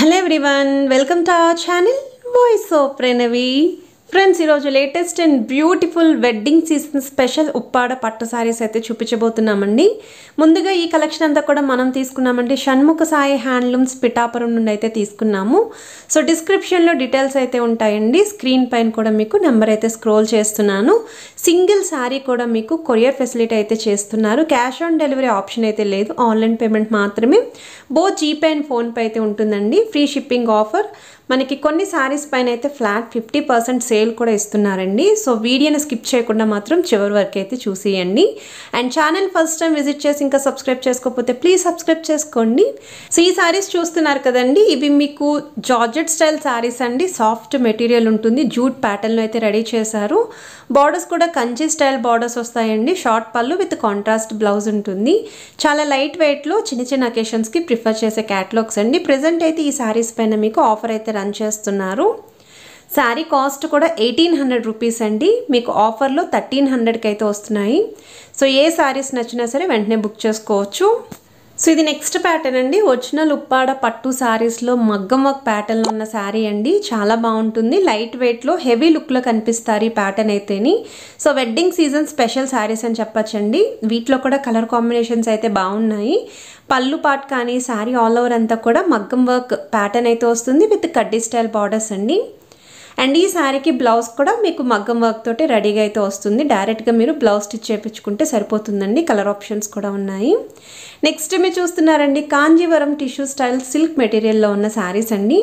Hello everyone, welcome to our channel Voice of Pranavi. Friends ఈరోజు latest and beautiful wedding season special Uppada పట్టు sarees అయితే చూపించబోతున్నామండి ముందుగా ఈ collection అంతా కూడా మనం తీసుకున్నామండి షణ్ముఖ సాయి హ్యాండ్లూమ్స్ పిఠాపురం నుండి అయితే తీసుకున్నాము సో డిస్క్రిప్షన్లో డీటెయిల్స్ అయితే ఉంటాయండి స్క్రీన్ పైన కూడా మీకు నెంబర్ అయితే స్క్రోల్ చేస్తున్నాను సింగిల్ సారీ కూడా మీకు కొరియర్ ఫెసిలిటీ అయితే చేస్తున్నారు క్యాష్ ఆన్ డెలివరీ ఆప్షన్ అయితే లేదు ఆన్లైన్ పేమెంట్ మాత్రమే బో జీపే అండ్ ఫోన్పే అయితే ఉంటుందండి ఫ్రీ షిప్పింగ్ ఆఫర్ మనకి కొన్ని శారీస్ పైన అయితే ఫ్లాట్ ఫిఫ్టీ పర్సెంట్ సేల్ కూడా ఇస్తున్నారండి సో వీడియోని స్కిప్ చేయకుండా మాత్రం చివరి వరకు అయితే చూసేయండి and channel first time visit చేసి ఇంకా సబ్స్క్రైబ్ చేసుకోకపోతే ప్లీజ్ సబ్స్క్రైబ్ చేసుకోండి సో ఈ శారీస్ చూస్తున్నారు కదండి ఇవి మీకు జార్జెట్ స్టైల్ శారీస్ అండి సాఫ్ట్ మెటీరియల్ ఉంటుంది జూట్ ప్యాటర్న్లో అయితే రెడీ చేశారు బార్డర్స్ కూడా కంచి స్టైల్ బార్డర్స్ వస్తాయండి షార్ట్ పళ్ళు విత్ కాంట్రాస్ట్ బ్లౌజ్ ఉంటుంది చాలా లైట్ వెయిట్లో చిన్న చిన్న అకేషన్స్కి ప్రిఫర్ చేసే క్యాటలాగ్స్ అండి ప్రజెంట్ అయితే ఈ శారీస్ పైన మీకు ఆఫర్ అయితే రన్ చేస్తున్నారు శారీ కాస్ట్ కూడా ఎయిటీన్ హండ్రెడ్ రూపీస్ అండి మీకు ఆఫర్లో థర్టీన్ హండ్రెడ్కి అయితే వస్తున్నాయి సో ఏ శారీస్ నచ్చినా సరే వెంటనే బుక్ చేసుకోవచ్చు సో ఇది నెక్స్ట్ ప్యాటర్న్ అండి ఒరిజినల్ ఉప్పాడ పట్టు శారీస్లో మగ్గం వర్క్ ప్యాటర్న్ ఉన్న శారీ అండి చాలా బాగుంటుంది లైట్ వెయిట్లో హెవీ లుక్లో కనిపిస్తారు ఈ ప్యాటర్న్ అయితేని so wedding season special sarees అని చెప్పచ్చండి వీటిలో కూడా కలర్ కాంబినేషన్స్ అయితే బాగున్నాయి పళ్ళు పాట్ కానీ శారీ ఆల్ ఓవర్ అంతా కూడా మగ్గం వర్క్ ప్యాటర్న్ అయితే వస్తుంది విత్ కడ్డీ స్టైల్ బార్డర్స్ అండి అండ్ ఈ శారీకి బ్లౌజ్ కూడా మీకు మగ్గం వర్క్ తోటి రెడీగా అయితే వస్తుంది డైరెక్ట్గా మీరు బ్లౌజ్ స్టిచ్ చేయించుకుంటే సరిపోతుందండి కలర్ ఆప్షన్స్ కూడా ఉన్నాయి నెక్స్ట్ మీరు చూస్తున్నారండి కాంజీవరం టిష్యూ స్టైల్ సిల్క్ మెటీరియల్లో ఉన్న శారీస్ అండి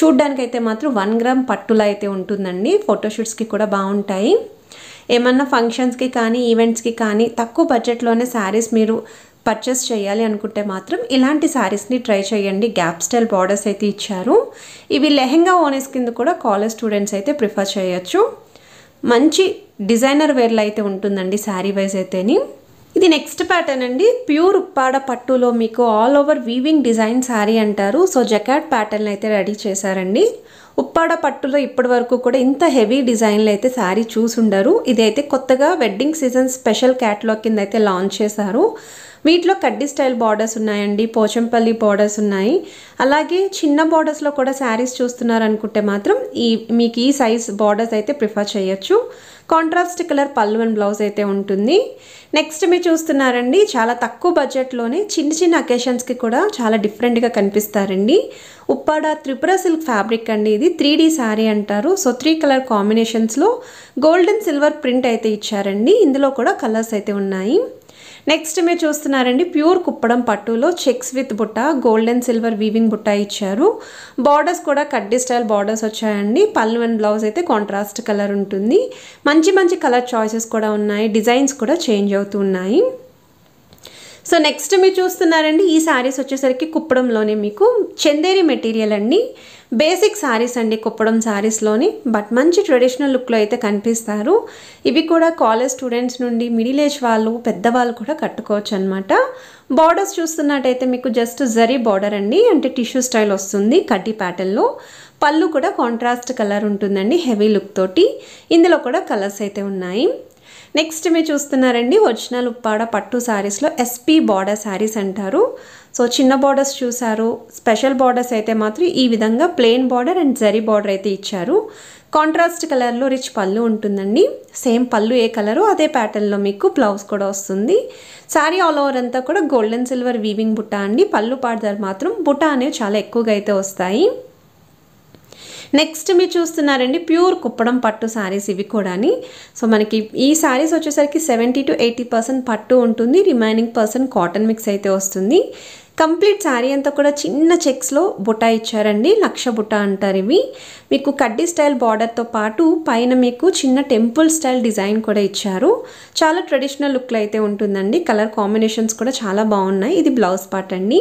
చూడ్డానికైతే మాత్రం వన్ గ్రామ్ పట్టులా అయితే ఉంటుందండి ఫోటోషూట్స్కి కూడా బాగుంటాయి ఏమన్నా ఫంక్షన్స్కి కానీ ఈవెంట్స్కి కానీ తక్కువ బడ్జెట్లోనే శారీస్ మీరు పర్చేస్ చేయాలి అనుకుంటే మాత్రం ఇలాంటి శారీస్ని ట్రై చేయండి గ్యాప్ స్టైల్ బార్డర్స్ అయితే ఇచ్చారు ఇవి లెహెంగా ఓనెస్ కింద కూడా కాలేజ్ స్టూడెంట్స్ అయితే ప్రిఫర్ చేయొచ్చు మంచి డిజైనర్ వేర్లో అయితే ఉంటుందండి శారీ వైజ్ అయితేని ఇది నెక్స్ట్ ప్యాటర్న్ అండి ప్యూర్ ఉప్పాడ పట్టులో మీకు all over weaving design saree అంటారు సో జకాట్ ప్యాటర్న్ అయితే రెడీ చేశారండి ఉప్పాడ పట్టులో ఇప్పటి వరకు కూడా ఇంత హెవీ డిజైన్లు అయితే శారీ చూసుండరు ఇది అయితే కొత్తగా వెడ్డింగ్ సీజన్ స్పెషల్ క్యాటలాగ్ కింద అయితే లాంచ్ చేశారు వీటిలో కడ్డీ స్టైల్ బార్డర్స్ ఉన్నాయండి పోచంపల్లి బార్డర్స్ ఉన్నాయి అలాగే చిన్న బార్డర్స్లో కూడా శారీస్ చూస్తున్నారనుకుంటే మాత్రం ఈ మీకు ఈ సైజ్ బార్డర్స్ అయితే ప్రిఫర్ చేయొచ్చు కాంట్రాస్ట్ కలర్ పళ్ళు అండ్ బ్లౌజ్ అయితే ఉంటుంది నెక్స్ట్ మీరు చూస్తున్నారండి చాలా తక్కువ బడ్జెట్లోనే చిన్న చిన్న అకేషన్స్కి కూడా చాలా డిఫరెంట్గా కనిపిస్తారండి ఉప్పాడ త్రిపుర సిల్క్ ఫ్యాబ్రిక్ అండి ఇది త్రీ డీ శారీ అంటారు సో త్రీ కలర్ కాంబినేషన్స్లో గోల్డెన్ సిల్వర్ ప్రింట్ అయితే ఇచ్చారండి ఇందులో కూడా కలర్స్ అయితే ఉన్నాయి నెక్స్ట్ మీరు చూస్తున్నారండి ప్యూర్ కుప్పడం పట్టులో చెక్స్ విత్ బుట్ట గోల్డ్ అండ్ సిల్వర్ వీవింగ్ బుట్ట ఇచ్చారు బార్డర్స్ కూడా కడ్డీ స్టైల్ బార్డర్స్ వచ్చాయండి పల్లు అండ్ బ్లౌజ్ అయితే కాంట్రాస్ట్ కలర్ ఉంటుంది మంచి మంచి కలర్ చాయిసెస్ కూడా ఉన్నాయి డిజైన్స్ కూడా చేంజ్ అవుతున్నాయి సో నెక్స్ట్ మీరు చూస్తున్నారండి ఈ శారీస్ వచ్చేసరికి కుప్పడంలోనే మీకు చందేరి మెటీరియల్ అండి బేసిక్ శారీస్ అండి కుప్పడం శారీస్లోని బట్ మంచి ట్రెడిషనల్ లుక్లో అయితే కనిపిస్తారు ఇవి కూడా కాలేజ్ స్టూడెంట్స్ నుండి మిడిల్ ఏజ్ వాళ్ళు పెద్దవాళ్ళు కూడా కట్టుకోవచ్చు అనమాట బార్డర్స్ చూస్తున్నట్టయితే మీకు జస్ట్ జరీ బార్డర్ అండి అంటే టిష్యూ స్టైల్ వస్తుంది కడ్డీ ప్యాటర్న్లో పళ్ళు కూడా కాంట్రాస్ట్ కలర్ ఉంటుందండి హెవీ లుక్ తోటి ఇందులో కూడా కలర్స్ అయితే ఉన్నాయి నెక్స్ట్ మీరు చూస్తున్నారండి ఒరిజినల్ ఉప్పాడ పట్టు శారీస్లో ఎస్పి బార్డర్ శారీస్ అంటారు సో చిన్న బార్డర్స్ చూసారు స్పెషల్ బార్డర్స్ అయితే మాత్రం ఈ విధంగా plain border and zari border అయితే ఇచ్చారు కాంట్రాస్ట్ కలర్లో రిచ్ పళ్ళు ఉంటుందండి సేమ్ పళ్ళు ఏ కలరు అదే ప్యాటర్న్లో మీకు బ్లౌజ్ కూడా వస్తుంది శారీ ఆల్ ఓవర్ అంతా కూడా గోల్డెన్ సిల్వర్ వీవింగ్ బుట్ట అండి పళ్ళు పాడదారు మాత్రం బుట్ట అనేవి చాలా ఎక్కువగా అయితే వస్తాయి నెక్స్ట్ మీరు చూస్తున్నారండి ప్యూర్ కుప్పడం పట్టు శారీస్ ఇవి కూడాని సో మనకి ఈ శారీస్ వచ్చేసరికి సెవెంటీ టు ఎయిటీ పర్సెంట్ పట్టు ఉంటుంది రిమైనింగ్ పర్సెంట్ కాటన్ మిక్స్ అయితే వస్తుంది కంప్లీట్ శారీ అంతా కూడా చిన్న చెక్స్లో బుటా ఇచ్చారండి లక్ష బుటా అంటారు ఇవి మీకు కడ్డీ స్టైల్ బార్డర్తో పాటు పైన మీకు చిన్న టెంపుల్ స్టైల్ డిజైన్ కూడా ఇచ్చారు చాలా ట్రెడిషనల్ లుక్లో అయితే ఉంటుందండి కలర్ కాంబినేషన్స్ కూడా చాలా బాగున్నాయి ఇది బ్లౌజ్ పార్ట్ అండి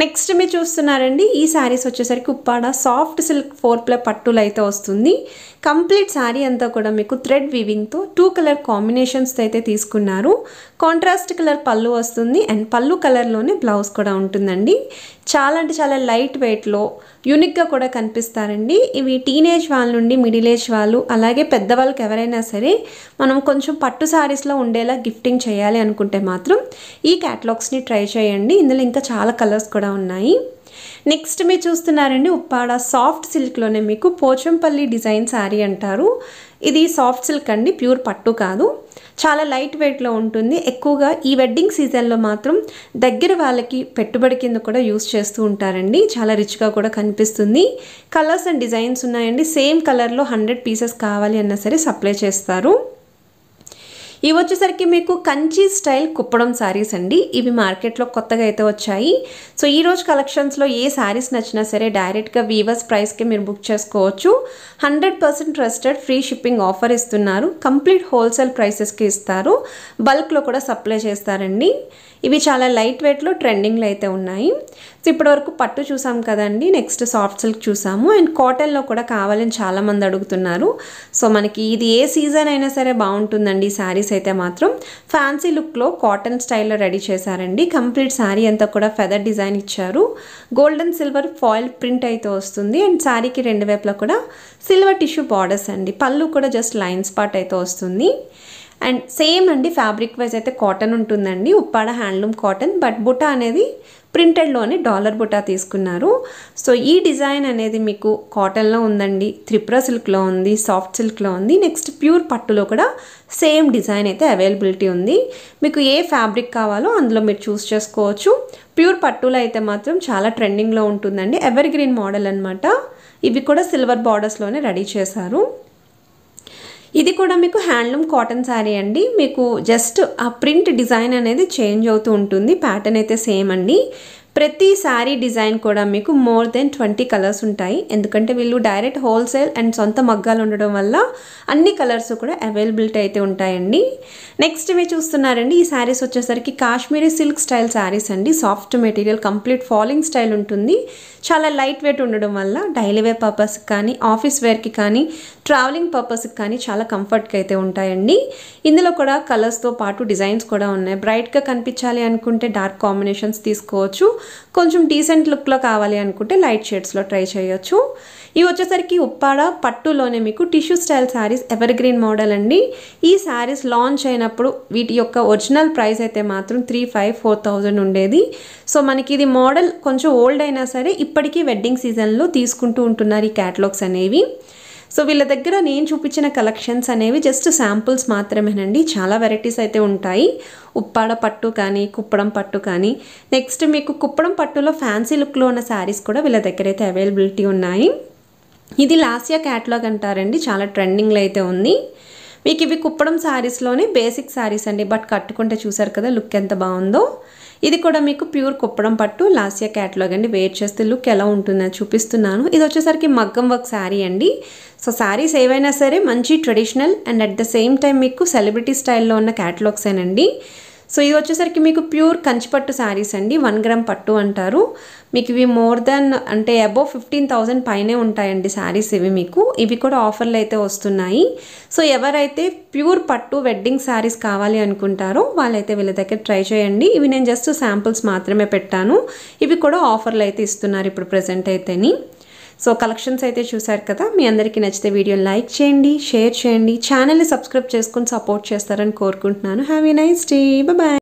నెక్స్ట్ మీరు చూస్తున్నారండి ఈ శారీస్ వచ్చేసరికి Uppada soft silk four ply పట్టులు అయితే వస్తుంది కంప్లీట్ శారీ అంతా కూడా మీకు థ్రెడ్ వివింగ్తో టూ కలర్ కాంబినేషన్స్తో అయితే తీసుకున్నారు కాంట్రాస్ట్ కలర్ పళ్ళు వస్తుంది అండ్ పళ్ళు కలర్లోనే బ్లౌజ్ కూడా ఉంటుందండి చాలా అంటే చాలా లైట్ వెయిట్లో యూనిక్గా కూడా కనిపిస్తారండి ఇవి టీనేజ్ వాళ్ళ నుండి మిడిల్ ఏజ్ వాళ్ళు అలాగే పెద్దవాళ్ళకి ఎవరైనా సరే మనం కొంచెం పట్టు శారీస్లో ఉండేలా గిఫ్టింగ్ చేయాలి అనుకుంటే మాత్రం ఈ క్యాటలాగ్స్ని ట్రై చేయండి ఇందులో ఇంకా చాలా కలర్స్ కూడా కూడా ఉన్నాయి నెక్స్ట్ మీరు చూస్తున్నారండి ఉప్పాడ సాఫ్ట్ సిల్క్లోనే మీకు పోచంపల్లి డిజైన్ శారీ అంటారు ఇది సాఫ్ట్ సిల్క్ అండి ప్యూర్ పట్టు కాదు చాలా లైట్ వెయిట్లో ఉంటుంది ఎక్కువగా ఈ వెడ్డింగ్ సీజన్లో మాత్రం దగ్గర వాళ్ళకి పెట్టుబడి కింద కూడా యూస్ చేస్తూ ఉంటారండి చాలా రిచ్గా కూడా కనిపిస్తుంది కలర్స్ అండ్ డిజైన్స్ ఉన్నాయండి సేమ్ కలర్లో హండ్రెడ్ పీసెస్ కావాలి అన్నా సరే సప్లై చేస్తారు ఇవి వచ్చేసరికి మీకు కంచి స్టైల్ కుప్పడం శారీస్ అండి ఇవి మార్కెట్లో కొత్తగా అయితే వచ్చాయి సో ఈరోజు కలెక్షన్స్లో ఏ శారీస్ నచ్చినా సరే డైరెక్ట్గా వీవర్స్ ప్రైస్కి మీరు బుక్ చేసుకోవచ్చు hundred percent trusted free shipping offer ఇస్తున్నారు కంప్లీట్ హోల్సేల్ ప్రైసెస్కి ఇస్తారు బల్క్లో కూడా సప్లై చేస్తారండి ఇవి చాలా లైట్ వెయిట్లో ట్రెండింగ్లో అయితే ఉన్నాయి సో ఇప్పటివరకు పట్టు చూసాం కదండి నెక్స్ట్ సాఫ్ట్ సిల్క్ చూసాము అండ్ కాటన్లో కూడా కావాలని చాలామంది అడుగుతున్నారు సో మనకి ఇది ఏ సీజన్ అయినా సరే బాగుంటుందండి శారీస్ అయితే మాత్రం ఫ్యాన్సీ లుక్లో కాటన్ స్టైల్లో రెడీ చేశారండి కంప్లీట్ శారీ అంతా కూడా ఫెదర్ డిజైన్ ఇచ్చారు గోల్డెన్ సిల్వర్ ఫాయిల్ ప్రింట్ అయితే వస్తుంది అండ్ శారీకి రెండు వైపులా కూడా సిల్వర్ టిష్యూ బార్డర్స్ అండి పళ్ళు కూడా జస్ట్ లైన్స్ పార్ట్ అయితే వస్తుంది అండ్ సేమ్ అండి ఫ్యాబ్రిక్ వైజ్ అయితే కాటన్ ఉంటుందండి ఉప్పాడ హ్యాండ్లూమ్ కాటన్ బట్ బుట్ట అనేది ప్రింటెడ్లోనే డాలర్ బుటా తీసుకున్నారు సో ఈ డిజైన్ అనేది మీకు కాటన్లో ఉందండి త్రిపుర సిల్క్లో ఉంది సాఫ్ట్ సిల్క్లో ఉంది నెక్స్ట్ ప్యూర్ పట్టులో కూడా సేమ్ డిజైన్ అయితే అవైలబిలిటీ ఉంది మీకు ఏ ఫ్యాబ్రిక్ కావాలో అందులో మీరు చూస్ చేసుకోవచ్చు ప్యూర్ పట్టులో అయితే మాత్రం చాలా ట్రెండింగ్లో ఉంటుందండి ఎవర్ గ్రీన్ మోడల్ అనమాట ఇవి కూడా సిల్వర్ బార్డర్స్లోనే రెడీ చేశారు ఇది కూడా మీకు హ్యాండ్లూమ్ కాటన్ శారీ అండి మీకు జస్ట్ ఆ ప్రింట్ డిజైన్ అనేది చేంజ్ అవుతూ ఉంటుంది ప్యాటర్న్ అయితే సేమ్ అండి ప్రతి శారీ డిజైన్ కూడా మీకు మోర్ దెన్ ట్వంటీ కలర్స్ ఉంటాయి ఎందుకంటే వీళ్ళు డైరెక్ట్ హోల్సేల్ అండ్ సొంత మగ్గాలు ఉండడం వల్ల అన్ని కలర్స్ కూడా అవైలబిలిటీ అయితే ఉంటాయండి నెక్స్ట్ మీరు చూస్తున్నారండి ఈ శారీస్ వచ్చేసరికి కాశ్మీరీ సిల్క్ స్టైల్ శారీస్ అండి soft material complete falling style ఉంటుంది చాలా లైట్ వెయిట్ ఉండడం వల్ల డైలీ వేర్ పర్పస్కి కానీ ఆఫీస్ వేర్కి కానీ ట్రావెలింగ్ పర్పస్కి కానీ చాలా కంఫర్ట్గా అయితే ఉంటాయండి ఇందులో కూడా కలర్స్తో పాటు డిజైన్స్ కూడా ఉన్నాయి బ్రైట్గా కనిపించాలి అనుకుంటే డార్క్ కాంబినేషన్స్ తీసుకోవచ్చు కొంచెం డీసెంట్ లుక్లో కావాలి అనుకుంటే లైట్ షేడ్స్లో ట్రై చేయొచ్చు ఇవి వచ్చేసరికి ఉప్పాడ పట్టులోనే మీకు tissue style saris evergreen model అండి ఈ శారీస్ లాంచ్ అయినప్పుడు వీటి యొక్క ఒరిజినల్ ప్రైస్ అయితే మాత్రం త్రీ ఫైవ్ ఫోర్ థౌజండ్ ఉండేది సో మనకి ఇది మోడల్ కొంచెం ఓల్డ్ అయినా సరే ఇప్పటికీ వెడ్డింగ్ సీజన్లో తీసుకుంటూ ఉంటున్నారు ఈ క్యాటలాగ్స్ అనేవి సో వీళ్ళ దగ్గర నేను చూపించిన కలెక్షన్స్ అనేవి జస్ట్ శాంపుల్స్ మాత్రమేనండి చాలా వెరైటీస్ అయితే ఉంటాయి ఉప్పాడ పట్టు కానీ కుప్పడం పట్టు కానీ నెక్స్ట్ మీకు కుప్పడం పట్టులో ఫ్యాన్సీ లుక్లో ఉన్న శారీస్ కూడా వీళ్ళ దగ్గర అయితే అవైలబిలిటీ ఉన్నాయి ఇది లాసియా క్యాట్లాగ్ అంటారండి చాలా ట్రెండింగ్లో అయితే ఉంది మీకు ఇవి కుప్పడం శారీస్లోనే బేసిక్ శారీస్ అండి బట్ కట్టుకుంటే చూసారు కదా లుక్ ఎంత బాగుందో ఇది కూడా మీకు ప్యూర్ కుప్పడం పట్టు లాస్యా క్యాటలాగ్ అండి వేర్ చేస్తే లుక్ ఎలా ఉంటుందని చూపిస్తున్నాను ఇది వచ్చేసరికి మగ్గం వర్క్ శారీ అండి సో శారీస్ ఏవైనా సరే మంచి traditional and at the same time మీకు సెలబ్రిటీ స్టైల్లో ఉన్న క్యాటలాగ్స్ అండి సో ఇది వచ్చేసరికి మీకు ప్యూర్ కంచిపట్టు శారీస్ అండి వన్ గ్రామ్ పట్టు అంటారు మీకు ఇవి మోర్ దెన్ అంటే అబోవ్ ఫిఫ్టీన్ థౌజండ్ పైనే ఉంటాయండి శారీస్ ఇవి మీకు ఇవి కూడా ఆఫర్లు అయితే వస్తున్నాయి సో ఎవరైతే ప్యూర్ పట్టు వెడ్డింగ్ శారీస్ కావాలి అనుకుంటారో వాళ్ళైతే వీళ్ళ దగ్గర ట్రై చేయండి ఇవి నేను జస్ట్ శాంపుల్స్ మాత్రమే పెట్టాను ఇవి కూడా ఆఫర్లు అయితే ఇస్తున్నారు ఇప్పుడు ప్రజెంట్ అయితేని సో కలెక్షన్స్ అయితే చూశారు కదా మీ అందరికీ నచ్చితే వీడియోని లైక్ చేయండి షేర్ చేయండి ఛానల్ని సబ్స్క్రైబ్ చేసుకుని సపోర్ట్ చేస్తారని కోరుకుంటున్నాను హ్యావీ నైస్ డే బాయ్